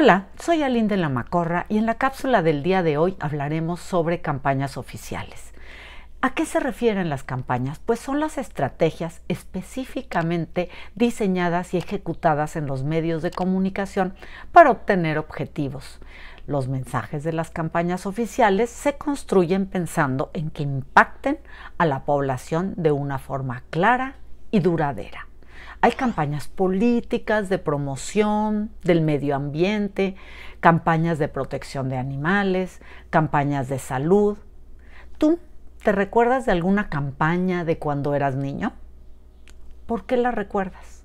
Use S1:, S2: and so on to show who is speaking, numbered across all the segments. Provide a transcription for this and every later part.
S1: Hola, soy Aline de la Macorra y en la cápsula del día de hoy hablaremos sobre campañas oficiales. ¿A qué se refieren las campañas? Pues son las estrategias específicamente diseñadas y ejecutadas en los medios de comunicación para obtener objetivos. Los mensajes de las campañas oficiales se construyen pensando en que impacten a la población de una forma clara y duradera. Hay campañas políticas de promoción del medio ambiente, campañas de protección de animales, campañas de salud. ¿Tú te recuerdas de alguna campaña de cuando eras niño? ¿Por qué la recuerdas?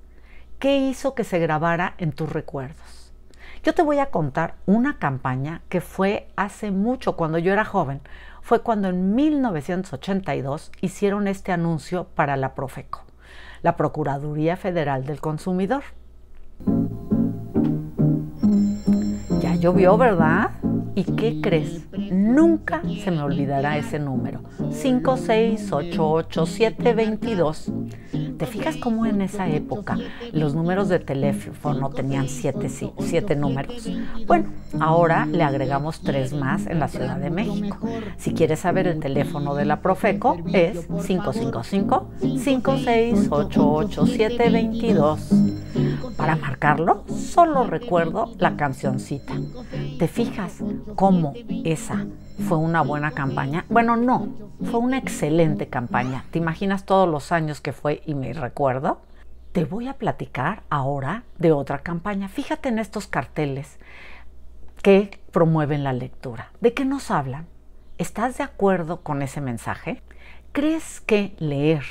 S1: ¿Qué hizo que se grabara en tus recuerdos? Yo te voy a contar una campaña que fue hace mucho, cuando yo era joven. Fue cuando en 1982 hicieron este anuncio para la Profeco la Procuraduría Federal del Consumidor. Ya llovió, ¿verdad? ¿Y qué crees? Nunca se me olvidará ese número. 5688722. ¿Te fijas cómo en esa época los números de teléfono tenían siete, números? Bueno, ahora le agregamos tres más en la Ciudad de México. Si quieres saber el teléfono de la Profeco, es 555 5688722 para marcarlo, solo recuerdo la cancioncita. ¿Te fijas cómo esa fue una buena campaña? Bueno, no, fue una excelente campaña. ¿Te imaginas todos los años que fue y me recuerdo? Te voy a platicar ahora de otra campaña. Fíjate en estos carteles que promueven la lectura. ¿De qué nos hablan? ¿Estás de acuerdo con ese mensaje? ¿Crees que leer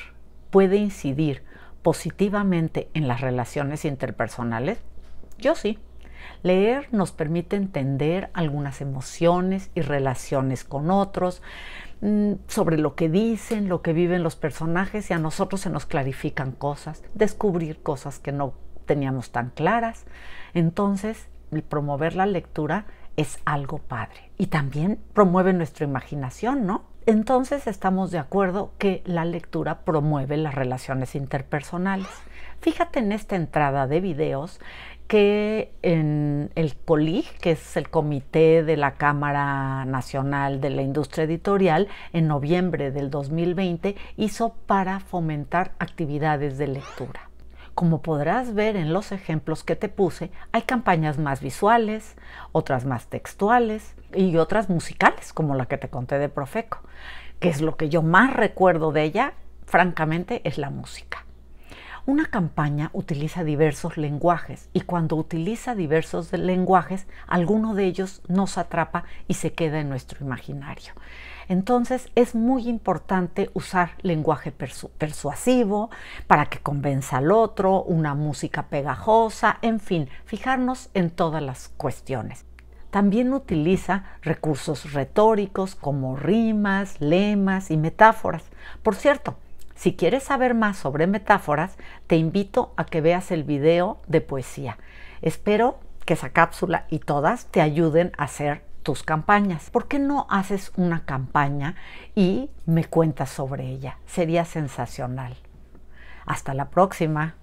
S1: puede incidir positivamente en las relaciones interpersonales? Yo sí. Leer nos permite entender algunas emociones y relaciones con otros, mm, sobre lo que dicen, lo que viven los personajes y a nosotros se nos clarifican cosas, descubrir cosas que no teníamos tan claras. Entonces, promover la lectura es algo padre y también promueve nuestra imaginación, ¿no? entonces estamos de acuerdo que la lectura promueve las relaciones interpersonales. Fíjate en esta entrada de videos que el COLIG, que es el Comité de la Cámara Nacional de la Industria Editorial, en noviembre del 2020 hizo para fomentar actividades de lectura. Como podrás ver en los ejemplos que te puse, hay campañas más visuales, otras más textuales y otras musicales, como la que te conté de Profeco, que es lo que yo más recuerdo de ella, francamente, es la música. Una campaña utiliza diversos lenguajes y cuando utiliza diversos lenguajes, alguno de ellos nos atrapa y se queda en nuestro imaginario. Entonces es muy importante usar lenguaje persuasivo para que convenza al otro, una música pegajosa, en fin, fijarnos en todas las cuestiones. También utiliza recursos retóricos como rimas, lemas y metáforas. Por cierto, si quieres saber más sobre metáforas, te invito a que veas el video de poesía. Espero que esa cápsula y todas te ayuden a hacer tus campañas. ¿Por qué no haces una campaña y me cuentas sobre ella? Sería sensacional. Hasta la próxima.